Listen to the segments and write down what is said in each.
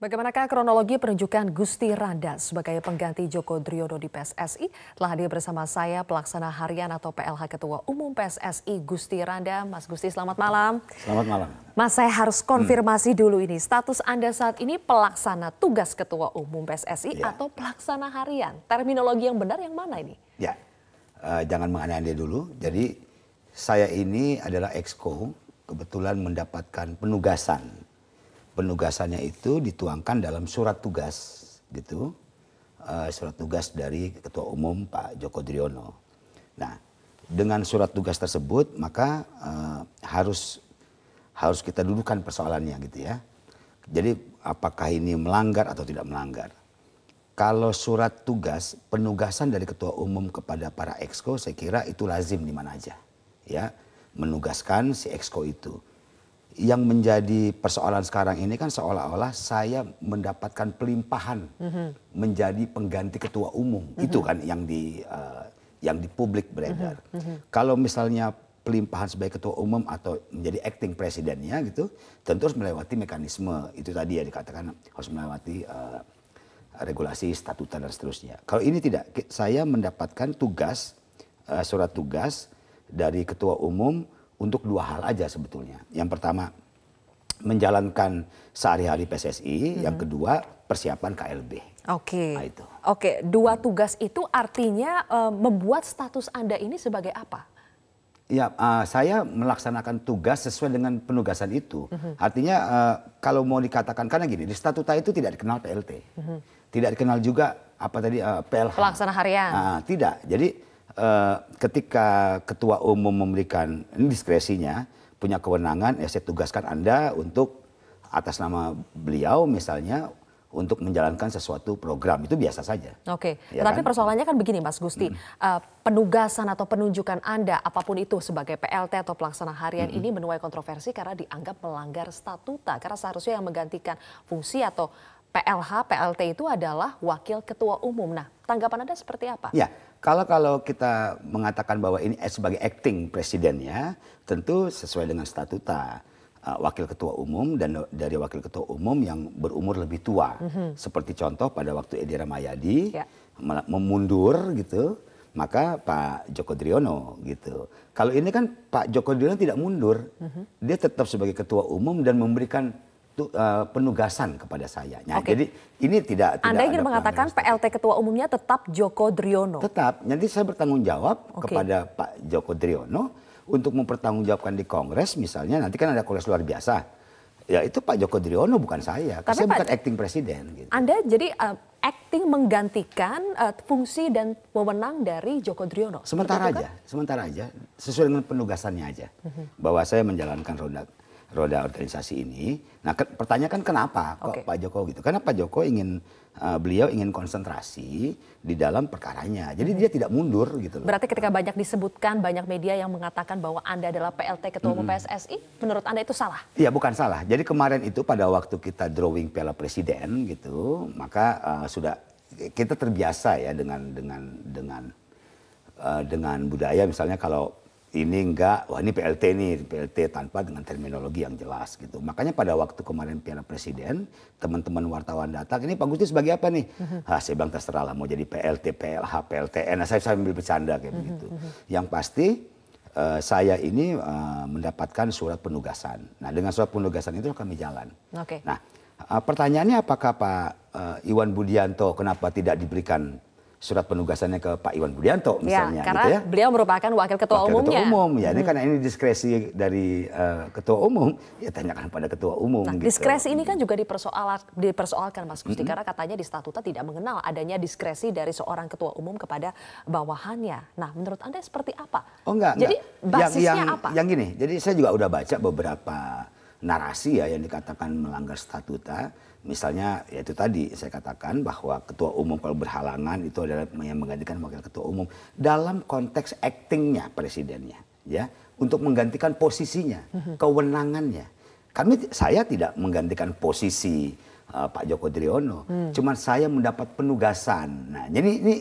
Bagaimanakah kronologi penunjukan Gusti Randa sebagai pengganti Joko Driyono di PSSI? Telah hadir bersama saya pelaksana harian atau PLH Ketua Umum PSSI Gusti Randa. Mas Gusti selamat malam. Selamat malam. Mas saya harus konfirmasi hmm. dulu ini. Status Anda saat ini pelaksana tugas Ketua Umum PSSI ya. atau pelaksana harian? Terminologi yang benar yang mana ini? Ya, uh, jangan menganiaya dulu. Jadi saya ini adalah exco kebetulan mendapatkan penugasan penugasannya itu dituangkan dalam surat tugas gitu uh, surat tugas dari ketua umum Pak Joko Driono. Nah dengan surat tugas tersebut maka uh, harus harus kita dudukan persoalannya gitu ya. Jadi apakah ini melanggar atau tidak melanggar? Kalau surat tugas penugasan dari ketua umum kepada para exco saya kira itu lazim di mana aja ya menugaskan si exco itu yang menjadi persoalan sekarang ini kan seolah-olah saya mendapatkan pelimpahan mm -hmm. menjadi pengganti ketua umum. Mm -hmm. Itu kan yang di uh, yang di publik beredar. Mm -hmm. Kalau misalnya pelimpahan sebagai ketua umum atau menjadi acting presidennya gitu, tentu harus melewati mekanisme itu tadi ya dikatakan harus melewati uh, regulasi statuta dan seterusnya. Kalau ini tidak, saya mendapatkan tugas uh, surat tugas dari ketua umum untuk dua hal aja sebetulnya. Yang pertama menjalankan sehari-hari PSSI, hmm. yang kedua persiapan KLB. Oke. Okay. Nah, Oke, okay. dua tugas itu artinya uh, membuat status Anda ini sebagai apa? Ya, uh, saya melaksanakan tugas sesuai dengan penugasan itu. Mm -hmm. Artinya uh, kalau mau dikatakan karena gini, di statuta itu tidak dikenal PLT. Mm -hmm. Tidak dikenal juga apa tadi uh, PLH. Pelaksana harian. Uh, tidak. Jadi Eh, ketika ketua umum memberikan ini diskresinya, punya kewenangan, ya saya tugaskan Anda untuk atas nama beliau misalnya untuk menjalankan sesuatu program itu biasa saja. Oke, ya tapi kan? persoalannya kan begini, Mas Gusti, -hmm. Eh, penugasan atau penunjukan anda apapun itu sebagai PLT atau pelaksana harian -hmm. ini menuai kontroversi karena dianggap melanggar statuta karena seharusnya yang menggantikan fungsi atau PLH, PLT itu adalah wakil ketua umum. Nah, tanggapan Anda seperti apa? Ya, kalau kalau kita mengatakan bahwa ini eh, sebagai acting presidennya, tentu sesuai dengan statuta eh, wakil ketua umum dan dari wakil ketua umum yang berumur lebih tua. Mm -hmm. Seperti contoh pada waktu Edi Ramayadi yeah. Ya. memundur gitu, maka Pak Joko Driono gitu. Kalau ini kan Pak Joko Driono tidak mundur, mm -hmm. dia tetap sebagai ketua umum dan memberikan uh, penugasan kepada saya. Nah, okay. jadi ini tidak, tidak Anda ingin mengatakan PLT Ketua Umumnya tetap Joko Driono? Tetap. Nanti saya bertanggung jawab okay. kepada Pak Joko Driono untuk mempertanggungjawabkan di Kongres misalnya. Nanti kan ada Kongres luar biasa. Ya itu Pak Joko Driono bukan saya. Tapi saya Pak, bukan acting presiden. Gitu. Anda jadi uh, acting menggantikan uh, fungsi dan wewenang dari Joko Driono? Sementara aja. Kan? Sementara aja. Sesuai dengan penugasannya aja. Mm -hmm. Bahwa saya menjalankan roda roda organisasi ini. Nah, ke, pertanyaan kan kenapa okay. kok Pak Joko gitu? Karena Pak Joko ingin uh, beliau ingin konsentrasi di dalam perkaranya. Jadi hmm. dia tidak mundur gitu Berarti ketika banyak disebutkan banyak media yang mengatakan bahwa Anda adalah PLT Ketua Umum hmm. PSSI, menurut Anda itu salah? Iya, bukan salah. Jadi kemarin itu pada waktu kita drawing Piala Presiden gitu, maka uh, sudah kita terbiasa ya dengan dengan dengan eh, dengan budaya misalnya kalau ini enggak, wah ini PLT nih, PLT tanpa dengan terminologi yang jelas gitu. Makanya pada waktu kemarin Piala Presiden, teman-teman wartawan datang, ini Pak Gusti sebagai apa nih? Mhm. Ah, saya bilang terserah lah, mau jadi PLT, PLH, PLTN, nah, saya sambil bercanda kayak mhm, begitu. Mhm. Yang pasti uh, saya ini uh, mendapatkan surat penugasan. Nah dengan surat penugasan itu kami jalan. Okay. Nah uh, pertanyaannya apakah Pak uh, Iwan Budianto kenapa tidak diberikan surat penugasannya ke Pak Iwan Budianto ya, misalnya ya, karena gitu ya. beliau merupakan wakil ketua wakil umumnya. Ketua umum ya hmm. ini karena ini diskresi dari uh, ketua umum ya tanyakan pada ketua umum nah, gitu. Diskresi ini kan juga dipersoalkan, dipersoalkan Mas Gusti hmm. karena katanya di statuta tidak mengenal adanya diskresi dari seorang ketua umum kepada bawahannya. Nah, menurut Anda seperti apa? Oh enggak. Jadi enggak. basisnya yang, yang, apa? Yang gini, jadi saya juga udah baca beberapa narasi ya yang dikatakan melanggar statuta Misalnya ya itu tadi saya katakan bahwa ketua umum kalau berhalangan itu adalah yang menggantikan wakil ketua umum dalam konteks actingnya presidennya ya untuk menggantikan posisinya, kewenangannya. Kami saya tidak menggantikan posisi uh, Pak Joko Driono, hmm. cuman saya mendapat penugasan. Nah, jadi ini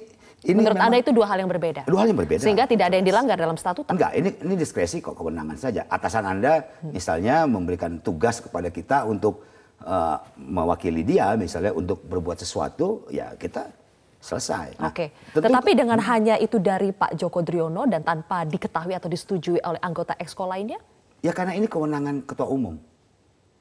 ini Menurut memang, Anda itu dua hal yang berbeda. Dua hal yang berbeda. Sehingga tidak ada yang dilanggar dalam statuta. Enggak, ini ini diskresi kok kewenangan saja. Atasan Anda hmm. misalnya memberikan tugas kepada kita untuk uh, mewakili dia misalnya untuk berbuat sesuatu ya kita selesai. Nah, Oke, tentu, tetapi dengan hanya itu dari Pak Joko Driono dan tanpa diketahui atau disetujui oleh anggota exco lainnya? Ya karena ini kewenangan ketua umum.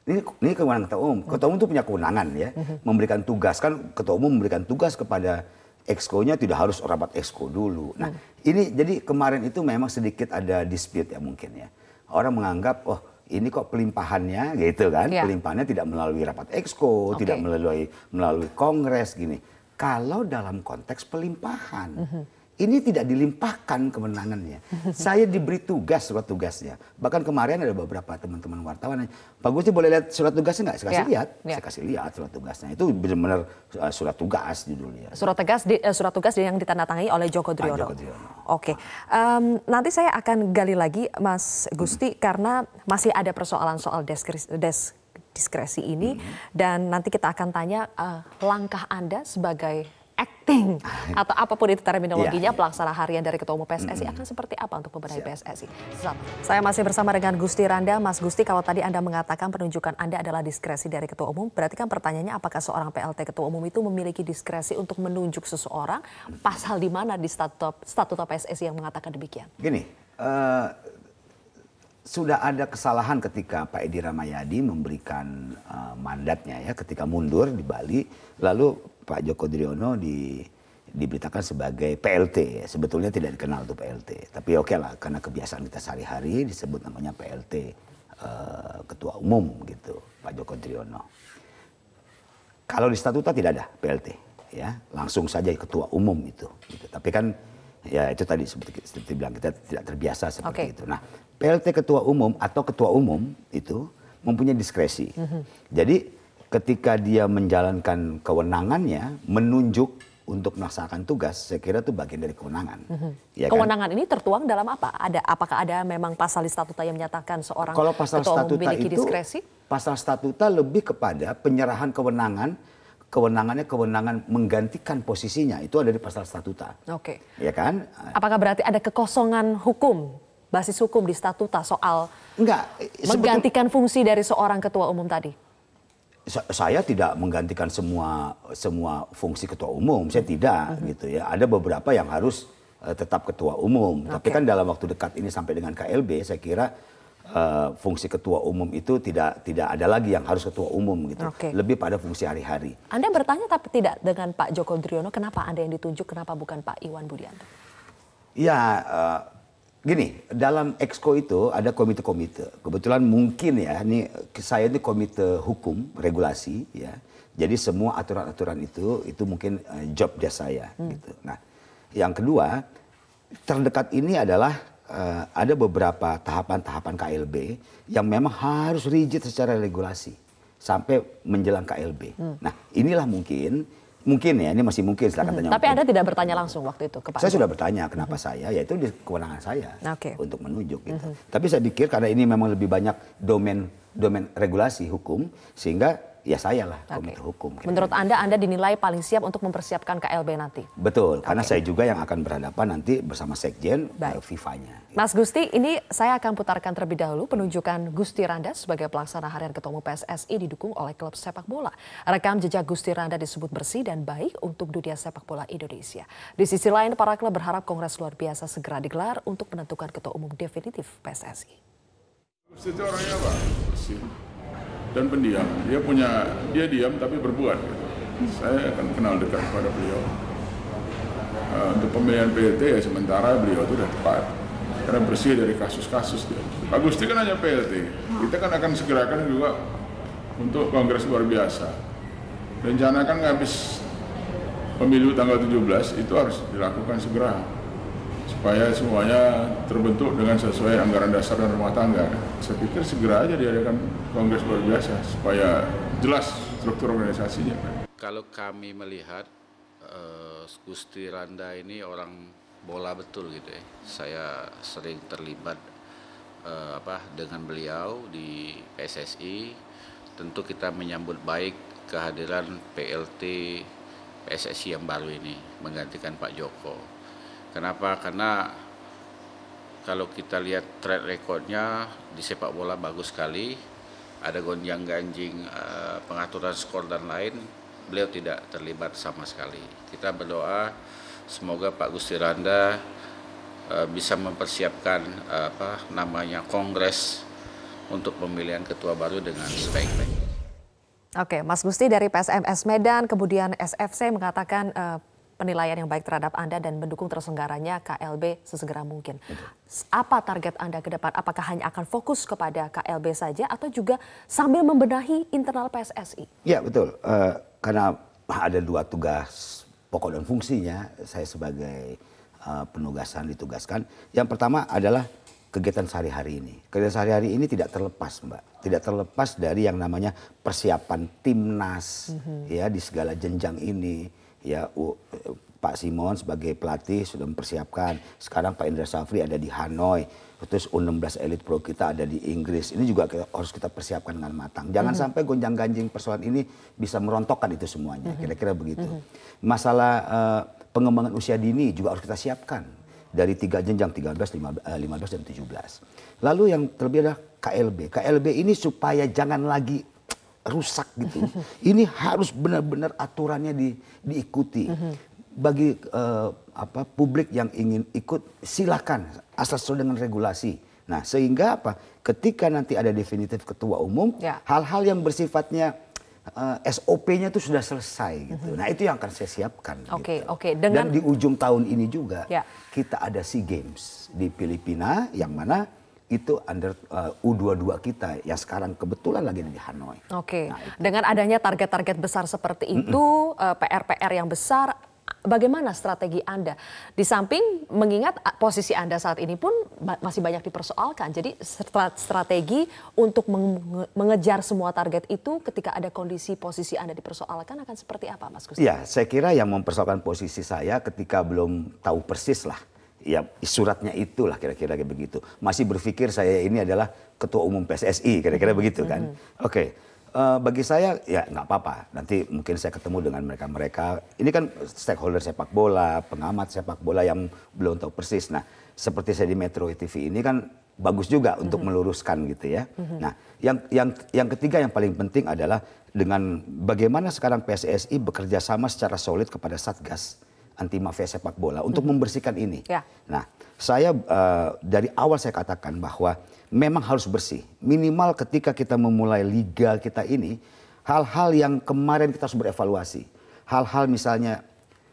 Ini, ini kewenangan ketua umum. Ketua umum itu punya kewenangan ya, mhm. memberikan tugas kan ketua umum memberikan tugas kepada exco-nya tidak harus rapat exco dulu. Nah, hmm. ini jadi kemarin itu memang sedikit ada dispute ya mungkin ya. Orang menganggap oh ini kok pelimpahannya gitu kan yeah. pelimpahannya tidak melalui rapat exco okay. tidak melalui melalui kongres gini kalau dalam konteks pelimpahan mm -hmm ini tidak dilimpahkan kemenangannya. Saya diberi tugas surat tugasnya. Bahkan kemarin ada beberapa teman-teman wartawan yang, Pak Gusti boleh lihat surat tugasnya nggak? Saya kasih ya. lihat, ya. saya kasih lihat surat tugasnya. Itu benar-benar eh, surat tugas di dunia. Surat tugas, di, surat tugas yang ditandatangani oleh Joko Driono. Joko Driono. Oke, um, nanti saya akan gali lagi Mas Gusti hmm. karena masih ada persoalan soal deskripsi. Des, diskresi ini hmm. dan nanti kita akan tanya uh, langkah Anda sebagai acting iya. atau apapun itu terminologinya ya, pelaksana harian dari ketua umum PSSI mm. akan seperti apa untuk membenahi PSSI? Saya masih bersama dengan Gusti Randa. Mas Gusti, kalau tadi Anda mengatakan penunjukan Anda adalah diskresi dari ketua umum, berarti kan pertanyaannya apakah seorang PLT ketua umum itu memiliki diskresi untuk menunjuk seseorang? Pasal di mana di statuta, statuta PSSI yang mengatakan demikian? Gini, uh, sudah ada kesalahan ketika Pak Edi Ramayadi memberikan uh, mandatnya ya ketika mundur di Bali lalu Pak Joko Driono di diberitakan sebagai PLT sebetulnya tidak dikenal tuh PLT tapi oke okay lah karena kebiasaan kita sehari-hari disebut namanya PLT uh, eh, ketua umum gitu Pak Joko Driono kalau di statuta tidak ada PLT ya langsung saja ketua umum itu gitu. tapi kan ya itu tadi seperti, seperti bilang kita tidak terbiasa seperti okay. itu. Nah, PLT ketua umum atau ketua umum itu mempunyai diskresi. Mm -hmm. Jadi ketika dia menjalankan kewenangannya, menunjuk untuk melaksanakan tugas, saya kira itu bagian dari kewenangan. Mm -hmm. ya kan? kewenangan ini tertuang dalam apa? Ada apakah ada memang pasal di statuta yang menyatakan seorang Kalau pasal ketua umum memiliki itu, diskresi? Pasal statuta lebih kepada penyerahan kewenangan kewenangannya kewenangan menggantikan posisinya itu ada di pasal statuta. Oke. Okay. Ya kan? Apakah berarti ada kekosongan hukum, basis hukum di statuta soal Enggak, menggantikan fungsi dari seorang ketua umum tadi? Saya tidak menggantikan semua semua fungsi ketua umum, saya tidak mm -hmm. gitu ya. Ada beberapa yang harus eh, tetap ketua umum, okay. tapi kan dalam waktu dekat ini sampai dengan KLB saya kira Eh, fungsi ketua umum itu tidak tidak ada lagi yang harus ketua umum gitu. Okay. Lebih pada fungsi hari-hari. Anda bertanya tapi tidak dengan Pak Joko Driono kenapa Anda yang ditunjuk kenapa bukan Pak Iwan Budianto? Ya uh, gini, dalam Exco itu ada komite-komite. Kebetulan mungkin ya ini saya ini komite hukum, regulasi ya. Jadi semua aturan-aturan itu itu mungkin uh, job desk saya hmm. gitu. Nah, yang kedua terdekat ini adalah uh, ada beberapa tahapan-tahapan KLB yang memang harus rigid secara regulasi sampai menjelang KLB. Hmm. Nah, inilah mungkin mungkin ya ini masih mungkin silakan hmm. tanya. Tapi Anda tidak bertanya langsung waktu itu ke Pak. Saya sudah bertanya kenapa hmm. saya yaitu di kewenangan saya okay. untuk menunjuk gitu. Hmm. Tapi saya pikir karena ini memang lebih banyak domain domain regulasi hukum sehingga ya saya lah okay. hukum. Kira -kira. Menurut Anda, Anda dinilai paling siap untuk mempersiapkan KLB nanti? Betul, karena okay. saya juga yang akan berhadapan nanti bersama Sekjen eh, Baik. FIFA-nya. Mas Gusti, ini saya akan putarkan terlebih dahulu penunjukan Gusti Randa sebagai pelaksana harian Ketua Umum PSSI didukung oleh klub sepak bola. Rekam jejak Gusti Randa disebut bersih dan baik untuk dunia sepak bola Indonesia. Di sisi lain, para klub berharap Kongres luar biasa segera digelar untuk menentukan ketua umum definitif PSSI dan pendiam. Dia punya dia diam tapi berbuat. Saya akan kenal dekat kepada beliau. Eh, untuk pemilihan PLT ya sementara beliau itu sudah tepat karena bersih dari kasus-kasus dia. Pak Gusti kan hanya PLT. Kita kan akan segerakan juga untuk kongres luar biasa. Rencana kan habis pemilu tanggal 17 itu harus dilakukan segera supaya semuanya terbentuk dengan sesuai anggaran dasar dan rumah tangga. Saya pikir segera aja diadakan kongres luar biasa supaya jelas struktur organisasinya. Kalau kami melihat uh, Gusti Randa ini orang bola betul gitu ya. Saya sering terlibat uh, apa dengan beliau di PSSI. Tentu kita menyambut baik kehadiran PLT PSSI yang baru ini menggantikan Pak Joko. Kenapa? Karena kalau kita lihat track recordnya di sepak bola bagus sekali, ada gonjang ganjing eh, pengaturan skor dan lain, beliau tidak terlibat sama sekali. Kita berdoa semoga Pak Gusti Randa eh, bisa mempersiapkan eh, apa namanya kongres untuk pemilihan ketua baru dengan sebaik-baiknya. Oke, Mas Gusti dari PSMS Medan, kemudian SFC mengatakan uh, penilaian yang baik terhadap Anda dan mendukung terselenggaranya KLB sesegera mungkin. Apa target Anda ke depan? Apakah hanya akan fokus kepada KLB saja atau juga sambil membenahi internal PSSI? Ya betul, uh, karena ada dua tugas pokok dan fungsinya saya sebagai uh, eh, penugasan ditugaskan. Yang pertama adalah kegiatan sehari-hari ini. Kegiatan sehari-hari ini tidak terlepas, Mbak. Tidak terlepas dari yang namanya persiapan timnas mm -hmm. ya di segala jenjang ini ya Pak Simon sebagai pelatih sudah mempersiapkan. Sekarang Pak Indra Safri ada di Hanoi. Terus U16 elit pro kita ada di Inggris. Ini juga kita, harus kita persiapkan dengan matang. Jangan mm -hmm. sampai gonjang-ganjing persoalan ini bisa merontokkan itu semuanya. Mhm. Kira-kira mm -hmm. begitu. Mm -hmm. Masalah uh, pengembangan usia dini juga harus kita siapkan dari tiga jenjang 13, 15, 15 dan 17. Lalu yang terlebih adalah KLB. KLB ini supaya jangan lagi rusak gitu. Ini harus benar-benar aturannya di, diikuti. Bagi uh, apa publik yang ingin ikut silakan asal sesuai dengan regulasi. Nah, sehingga apa? Ketika nanti ada definitif ketua umum, ya. hal-hal ya. yang bersifatnya uh, eh, SOP-nya itu sudah selesai gitu. Mm -hmm. Nah, itu yang akan saya siapkan. Oke, okay, gitu. oke. Okay. Dengan... Dan di ujung tahun ini juga ya. kita ada SEA Games di Filipina yang mana itu under eh, uh, U22 kita yang sekarang kebetulan lagi di Hanoi. Oke. Okay. Nah, Dengan adanya target-target besar seperti itu, PR-PR mm -mm. yang besar, bagaimana strategi Anda? Di samping mengingat eh, posisi Anda saat ini pun masih banyak dipersoalkan. Jadi strategi untuk mengejar semua target itu ketika ada kondisi posisi Anda dipersoalkan akan seperti apa Mas Gusti? Ya, saya kira yang mempersoalkan posisi saya ketika belum tahu persis lah ya suratnya itulah kira-kira kayak begitu. Masih berpikir saya ini adalah ketua umum PSSI kira-kira hmm, begitu kan. Hmm. Oke. Okay. Uh, eh, bagi saya ya nggak apa-apa. Nanti mungkin saya ketemu dengan mereka-mereka. Ini kan stakeholder sepak bola, pengamat sepak bola yang belum tahu persis. Nah, seperti saya di Metro TV ini kan bagus juga mm-hmm. untuk hmm. meluruskan gitu ya. Mm-hmm. Nah, yang yang yang ketiga yang paling penting adalah dengan bagaimana sekarang PSSI bekerja sama secara solid kepada Satgas anti mafia sepak bola untuk hmm. membersihkan ini. Ya. Nah, saya uh, dari awal saya katakan bahwa memang harus bersih. Minimal ketika kita memulai liga kita ini, hal-hal yang kemarin kita harus berevaluasi. Hal-hal misalnya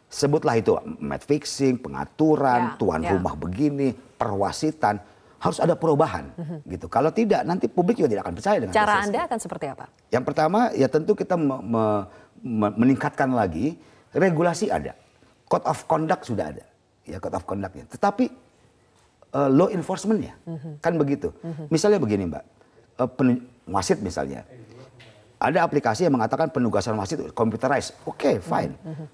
sebutlah itu match fixing, pengaturan, ya, tuan ya. rumah begini, perwasitan harus ada perubahan mm-hmm. gitu. Kalau tidak nanti publik juga tidak akan percaya dengan cara Anda akan seperti apa? Yang pertama ya tentu kita me- me- meningkatkan lagi regulasi ada. Code of conduct sudah ada, ya code of conductnya. Tetapi uh, law enforcementnya mm-hmm. kan begitu. Mm-hmm. Misalnya begini mbak, uh, wasit misalnya, ada aplikasi yang mengatakan penugasan wasit computerized. Oke, okay, fine. Mm-hmm.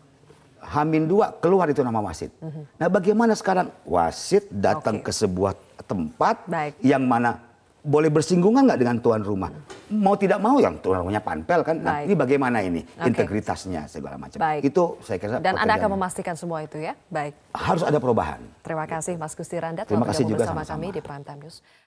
Hamin dua keluar itu nama wasit. Mm-hmm. Nah bagaimana sekarang wasit datang okay. ke sebuah tempat Baik. yang mana boleh bersinggungan nggak dengan tuan rumah? Mm-hmm mau tidak mau yang namanya panpel kan. Nah, ini bagaimana ini okay. integritasnya segala macam. Baik. Itu saya kira Dan Anda akan memastikan semua itu ya. Baik. Harus ada perubahan. Terima kasih Mas Gusti Randa Terima kasih juga sama -sama. kami di Prime Time News.